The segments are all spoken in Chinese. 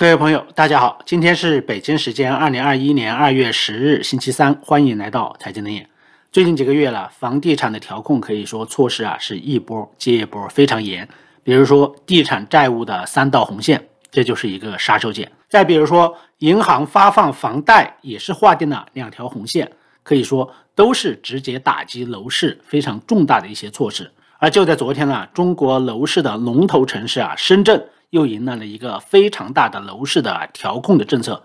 各位朋友，大家好，今天是北京时间二零二一年二月十日星期三，欢迎来到财经冷眼。最近几个月了，房地产的调控可以说措施啊是一波接一波，非常严。比如说，地产债务的三道红线，这就是一个杀手锏；再比如说，银行发放房贷也是划定了两条红线，可以说都是直接打击楼市非常重大的一些措施。而就在昨天呢，中国楼市的龙头城市啊，深圳。又迎来了一个非常大的楼市的调控的政策，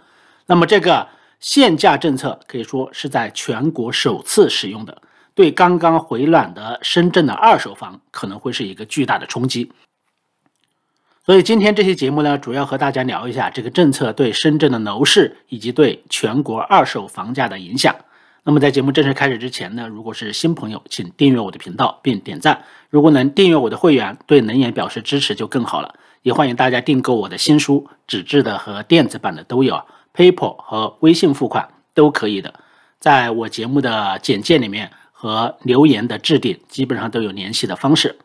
那么这个限价政策可以说是在全国首次使用的，对刚刚回暖的深圳的二手房可能会是一个巨大的冲击。所以今天这期节目呢，主要和大家聊一下这个政策对深圳的楼市以及对全国二手房价的影响。那么在节目正式开始之前呢，如果是新朋友，请订阅我的频道并点赞。如果能订阅我的会员，对冷眼表示支持就更好了。也欢迎大家订购我的新书，纸质的和电子版的都有，PayPal 和微信付款都可以的。在我节目的简介里面和留言的置顶，基本上都有联系的方式。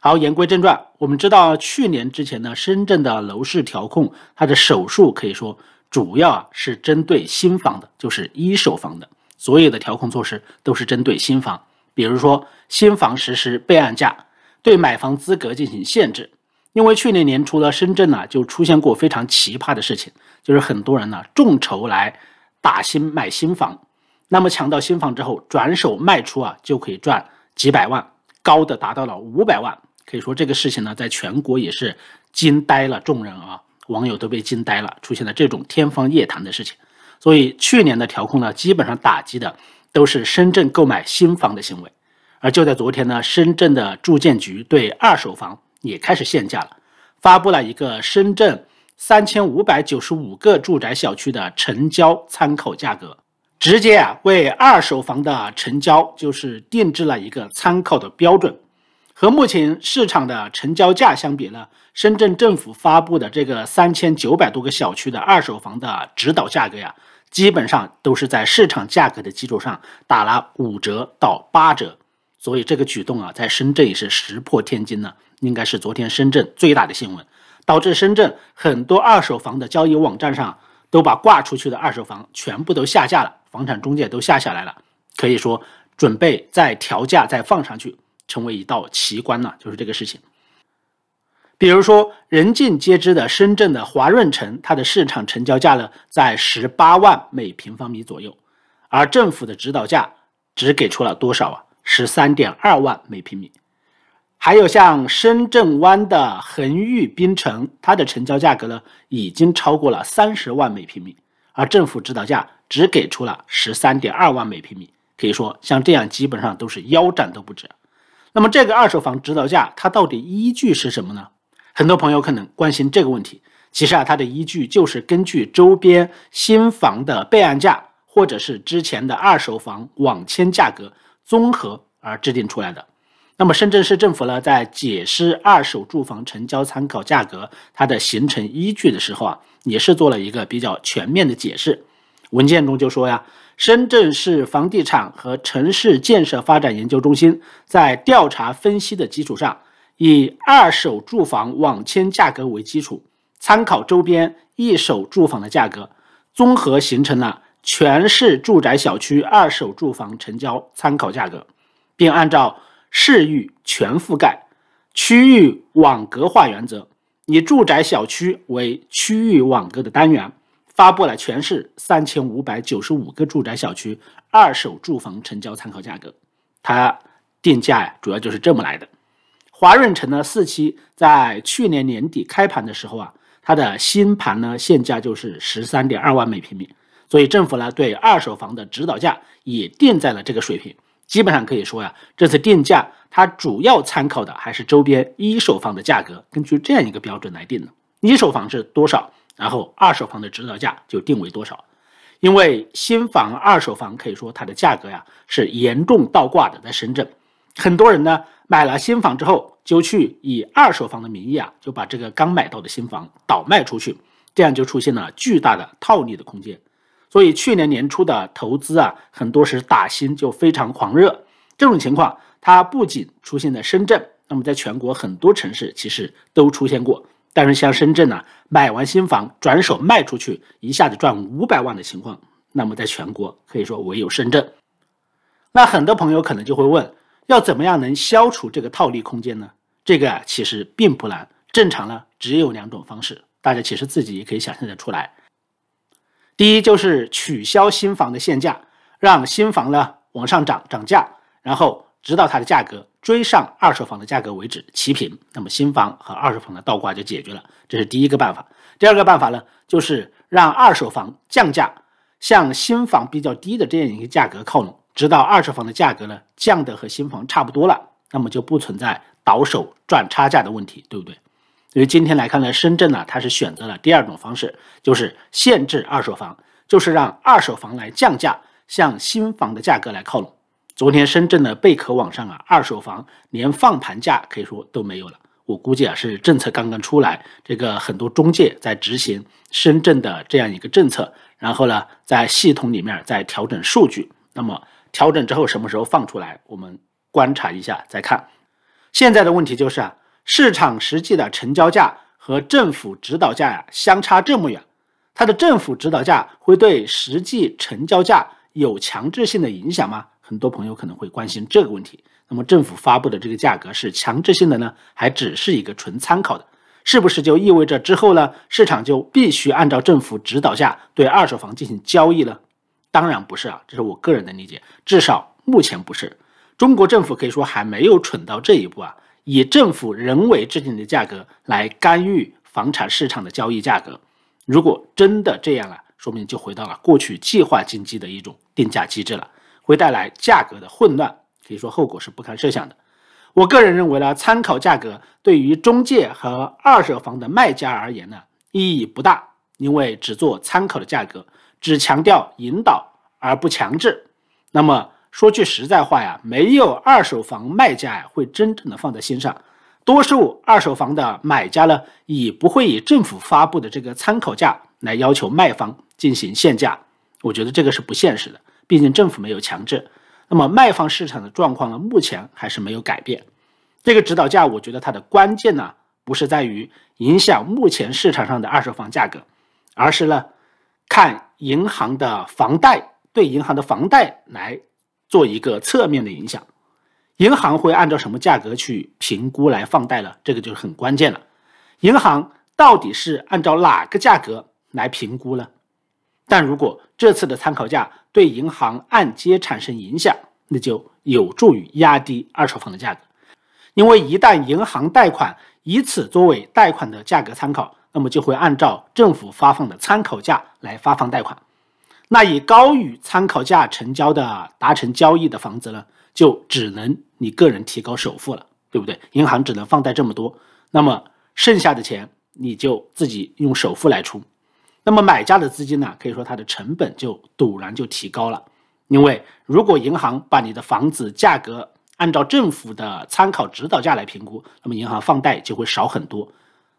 好，言归正传，我们知道去年之前呢，深圳的楼市调控，它的手术可以说主要啊是针对新房的，就是一手房的，所有的调控措施都是针对新房。比如说，新房实施备案价，对买房资格进行限制。因为去年年初呢，深圳呢就出现过非常奇葩的事情，就是很多人呢众筹来打新买新房，那么抢到新房之后转手卖出啊，就可以赚几百万，高的达到了五百万。可以说这个事情呢，在全国也是惊呆了众人啊，网友都被惊呆了，出现了这种天方夜谭的事情。所以去年的调控呢，基本上打击的都是深圳购买新房的行为。而就在昨天呢，深圳的住建局对二手房。也开始限价了，发布了一个深圳三千五百九十五个住宅小区的成交参考价格，直接啊为二手房的成交就是定制了一个参考的标准。和目前市场的成交价相比呢，深圳政府发布的这个三千九百多个小区的二手房的指导价格呀，基本上都是在市场价格的基础上打了五折到八折。所以这个举动啊，在深圳也是石破天惊呢，应该是昨天深圳最大的新闻，导致深圳很多二手房的交易网站上都把挂出去的二手房全部都下架了，房产中介都下下来了，可以说准备再调价再放上去，成为一道奇观了，就是这个事情。比如说人尽皆知的深圳的华润城，它的市场成交价呢在十八万每平方米左右，而政府的指导价只给出了多少啊？十三点二万每平米，还有像深圳湾的恒裕滨城，它的成交价格呢，已经超过了三十万每平米，而政府指导价只给出了十三点二万每平米。可以说，像这样基本上都是腰斩都不止。那么，这个二手房指导价它到底依据是什么呢？很多朋友可能关心这个问题。其实啊，它的依据就是根据周边新房的备案价，或者是之前的二手房网签价格。综合而制定出来的。那么，深圳市政府呢，在解释二手住房成交参考价格它的形成依据的时候啊，也是做了一个比较全面的解释。文件中就说呀，深圳市房地产和城市建设发展研究中心在调查分析的基础上，以二手住房网签价格为基础，参考周边一手住房的价格，综合形成了。全市住宅小区二手住房成交参考价格，并按照市域全覆盖、区域网格化原则，以住宅小区为区域网格的单元，发布了全市三千五百九十五个住宅小区二手住房成交参考价格。它定价呀，主要就是这么来的。华润城的四期在去年年底开盘的时候啊，它的新盘呢，现价就是十三点二万每平米。所以政府呢对二手房的指导价也定在了这个水平，基本上可以说呀，这次定价它主要参考的还是周边一手房的价格，根据这样一个标准来定的。一手房是多少，然后二手房的指导价就定为多少。因为新房、二手房可以说它的价格呀是严重倒挂的，在深圳，很多人呢买了新房之后，就去以二手房的名义啊，就把这个刚买到的新房倒卖出去，这样就出现了巨大的套利的空间。所以去年年初的投资啊，很多时打新，就非常狂热。这种情况，它不仅出现在深圳，那么在全国很多城市其实都出现过。但是像深圳呢，买完新房转手卖出去，一下子赚五百万的情况，那么在全国可以说唯有深圳。那很多朋友可能就会问，要怎么样能消除这个套利空间呢？这个啊，其实并不难。正常呢，只有两种方式，大家其实自己也可以想象得出来。第一就是取消新房的限价，让新房呢往上涨涨价，然后直到它的价格追上二手房的价格为止齐平，那么新房和二手房的倒挂就解决了。这是第一个办法。第二个办法呢，就是让二手房降价，向新房比较低的这样一个价格靠拢，直到二手房的价格呢降得和新房差不多了，那么就不存在倒手赚差价的问题，对不对？所以今天来看呢，深圳呢，它是选择了第二种方式，就是限制二手房，就是让二手房来降价，向新房的价格来靠拢。昨天深圳的贝壳网上啊，二手房连放盘价可以说都没有了。我估计啊，是政策刚刚出来，这个很多中介在执行深圳的这样一个政策，然后呢，在系统里面在调整数据。那么调整之后什么时候放出来，我们观察一下再看。现在的问题就是啊。市场实际的成交价和政府指导价呀相差这么远，它的政府指导价会对实际成交价有强制性的影响吗？很多朋友可能会关心这个问题。那么政府发布的这个价格是强制性的呢，还只是一个纯参考的？是不是就意味着之后呢，市场就必须按照政府指导价对二手房进行交易呢？当然不是啊，这是我个人的理解，至少目前不是。中国政府可以说还没有蠢到这一步啊。以政府人为制定的价格来干预房产市场的交易价格，如果真的这样了，说明就回到了过去计划经济的一种定价机制了，会带来价格的混乱，可以说后果是不堪设想的。我个人认为呢，参考价格对于中介和二手房的卖家而言呢，意义不大，因为只做参考的价格，只强调引导而不强制。那么，说句实在话呀，没有二手房卖家呀会真正的放在心上，多数二手房的买家呢也不会以政府发布的这个参考价来要求卖方进行限价，我觉得这个是不现实的，毕竟政府没有强制。那么卖方市场的状况呢，目前还是没有改变。这个指导价，我觉得它的关键呢不是在于影响目前市场上的二手房价格，而是呢看银行的房贷对银行的房贷来。做一个侧面的影响，银行会按照什么价格去评估来放贷呢？这个就是很关键了。银行到底是按照哪个价格来评估呢？但如果这次的参考价对银行按揭产生影响，那就有助于压低二手房的价格。因为一旦银行贷款以此作为贷款的价格参考，那么就会按照政府发放的参考价来发放贷款。那以高于参考价成交的达成交易的房子呢，就只能你个人提高首付了，对不对？银行只能放贷这么多，那么剩下的钱你就自己用首付来出。那么买家的资金呢，可以说它的成本就陡然就提高了，因为如果银行把你的房子价格按照政府的参考指导价来评估，那么银行放贷就会少很多。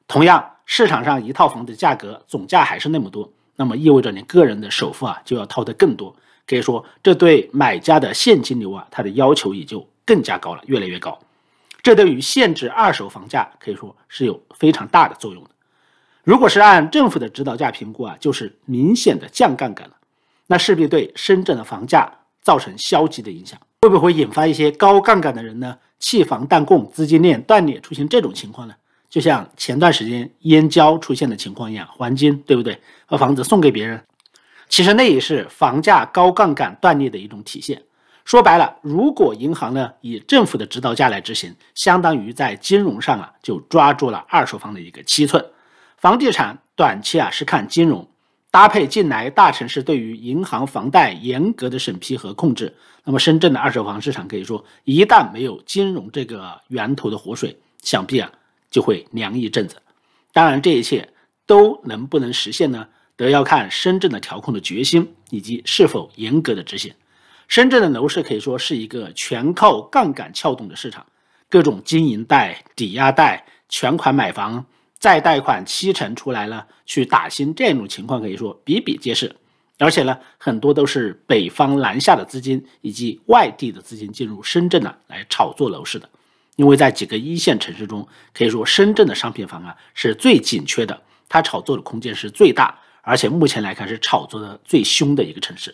同样，市场上一套房子价格总价还是那么多。那么意味着你个人的首付啊就要掏得更多，可以说这对买家的现金流啊，它的要求也就更加高了，越来越高。这对于限制二手房价，可以说是有非常大的作用的。如果是按政府的指导价评估啊，就是明显的降杠杆了，那势必对深圳的房价造成消极的影响，会不会引发一些高杠杆的人呢？弃房但供资金链断裂，出现这种情况呢？就像前段时间燕郊出现的情况一样，黄金对不对？把房子送给别人，其实那也是房价高杠杆断裂的一种体现。说白了，如果银行呢以政府的指导价来执行，相当于在金融上啊就抓住了二手房的一个七寸。房地产短期啊是看金融，搭配近来大城市对于银行房贷严格的审批和控制，那么深圳的二手房市场可以说一旦没有金融这个源头的活水，想必啊。就会凉一阵子，当然这一切都能不能实现呢，得要看深圳的调控的决心以及是否严格的执行。深圳的楼市可以说是一个全靠杠杆撬动的市场，各种经营贷、抵押贷、全款买房再贷款七成出来了去打新，这种情况可以说比比皆是，而且呢，很多都是北方南下的资金以及外地的资金进入深圳呢来炒作楼市的。因为在几个一线城市中，可以说深圳的商品房啊是最紧缺的，它炒作的空间是最大，而且目前来看是炒作的最凶的一个城市。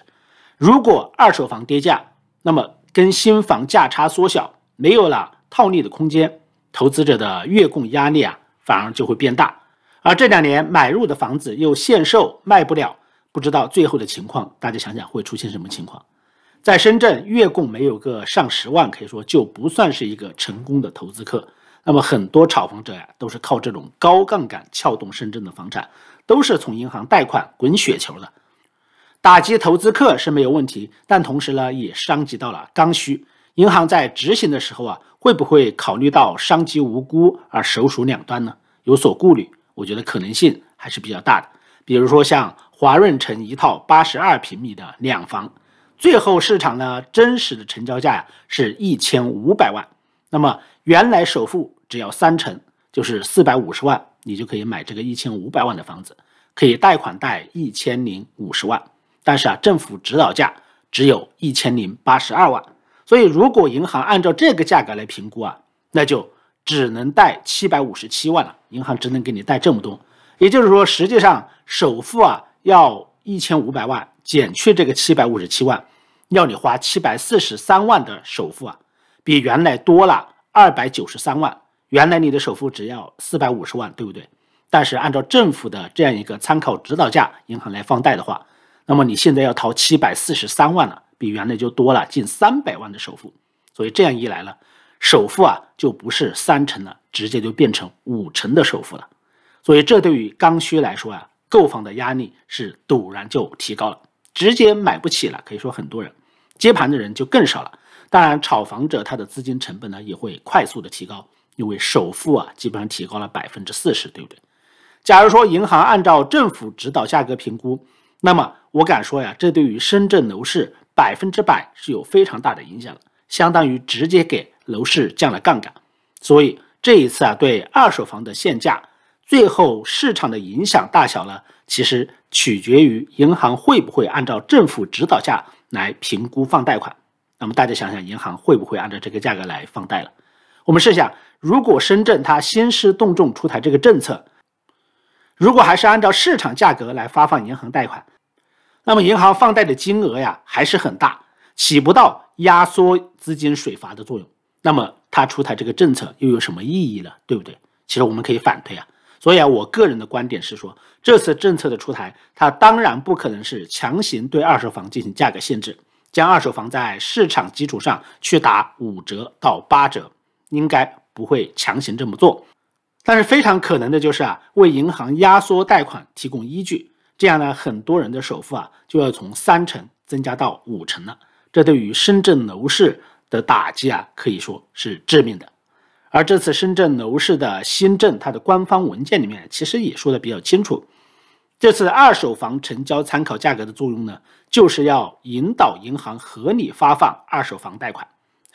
如果二手房跌价，那么跟新房价差缩小，没有了套利的空间，投资者的月供压力啊反而就会变大。而这两年买入的房子又限售卖不了，不知道最后的情况，大家想想会出现什么情况？在深圳，月供没有个上十万，可以说就不算是一个成功的投资客。那么很多炒房者呀，都是靠这种高杠杆撬动深圳的房产，都是从银行贷款滚雪球的。打击投资客是没有问题，但同时呢，也伤及到了刚需。银行在执行的时候啊，会不会考虑到伤及无辜而首鼠两端呢？有所顾虑，我觉得可能性还是比较大的。比如说像华润城一套八十二平米的两房。最后市场呢真实的成交价呀是一千五百万，那么原来首付只要三成就是四百五十万，你就可以买这个一千五百万的房子，可以贷款贷一千零五十万。但是啊，政府指导价只有一千零八十二万，所以如果银行按照这个价格来评估啊，那就只能贷七百五十七万了。银行只能给你贷这么多，也就是说实际上首付啊要一千五百万减去这个七百五十七万。要你花七百四十三万的首付啊，比原来多了二百九十三万。原来你的首付只要四百五十万，对不对？但是按照政府的这样一个参考指导价，银行来放贷的话，那么你现在要掏七百四十三万了，比原来就多了近三百万的首付。所以这样一来呢，首付啊就不是三成了，直接就变成五成的首付了。所以这对于刚需来说啊，购房的压力是陡然就提高了，直接买不起了，可以说很多人。接盘的人就更少了，当然，炒房者他的资金成本呢也会快速的提高，因为首付啊基本上提高了百分之四十，对不对？假如说银行按照政府指导价格评估，那么我敢说呀，这对于深圳楼市百分之百是有非常大的影响的，相当于直接给楼市降了杠杆。所以这一次啊，对二手房的限价，最后市场的影响大小呢，其实。取决于银行会不会按照政府指导价来评估放贷款。那么大家想想，银行会不会按照这个价格来放贷了？我们试想，如果深圳它兴师动众出台这个政策，如果还是按照市场价格来发放银行贷款，那么银行放贷的金额呀还是很大，起不到压缩资金水阀的作用。那么它出台这个政策又有什么意义呢？对不对？其实我们可以反推啊。所以啊，我个人的观点是说，这次政策的出台，它当然不可能是强行对二手房进行价格限制，将二手房在市场基础上去打五折到八折，应该不会强行这么做。但是非常可能的就是啊，为银行压缩贷款提供依据，这样呢，很多人的首付啊就要从三成增加到五成了，这对于深圳楼市的打击啊，可以说是致命的。而这次深圳楼市的新政，它的官方文件里面其实也说的比较清楚，这次二手房成交参考价格的作用呢，就是要引导银行合理发放二手房贷款，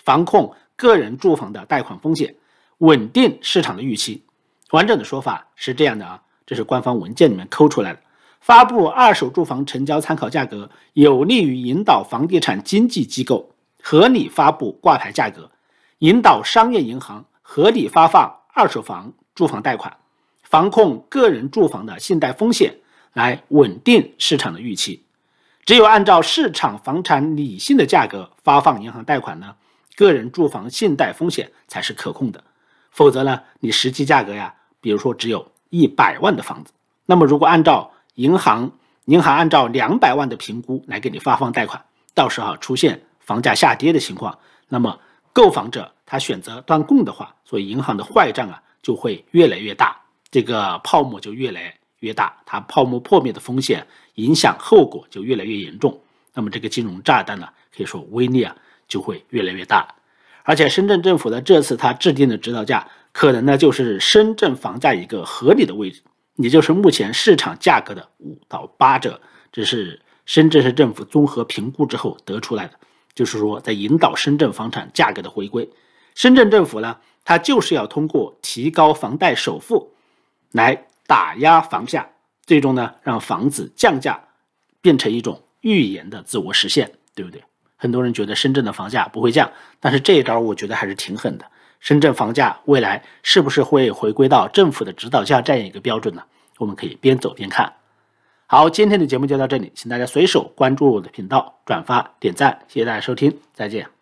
防控个人住房的贷款风险，稳定市场的预期。完整的说法是这样的啊，这是官方文件里面抠出来的，发布二手住房成交参考价格，有利于引导房地产经纪机构合理发布挂牌价格，引导商业银行。合理发放二手房住房贷款，防控个人住房的信贷风险，来稳定市场的预期。只有按照市场房产理性的价格发放银行贷款呢，个人住房信贷风险才是可控的。否则呢，你实际价格呀，比如说只有一百万的房子，那么如果按照银行银行按照两百万的评估来给你发放贷款，到时候出现房价下跌的情况，那么。购房者他选择断供的话，所以银行的坏账啊就会越来越大，这个泡沫就越来越大，它泡沫破灭的风险影响后果就越来越严重。那么这个金融炸弹呢，可以说威力啊就会越来越大。而且深圳政府呢，这次它制定的指导价，可能呢就是深圳房价一个合理的位置，也就是目前市场价格的五到八折，这是深圳市政府综合评估之后得出来的。就是说，在引导深圳房产价格的回归。深圳政府呢，它就是要通过提高房贷首付，来打压房价，最终呢，让房子降价变成一种预言的自我实现，对不对？很多人觉得深圳的房价不会降，但是这一招我觉得还是挺狠的。深圳房价未来是不是会回归到政府的指导价这样一个标准呢？我们可以边走边看。好，今天的节目就到这里，请大家随手关注我的频道，转发、点赞，谢谢大家收听，再见。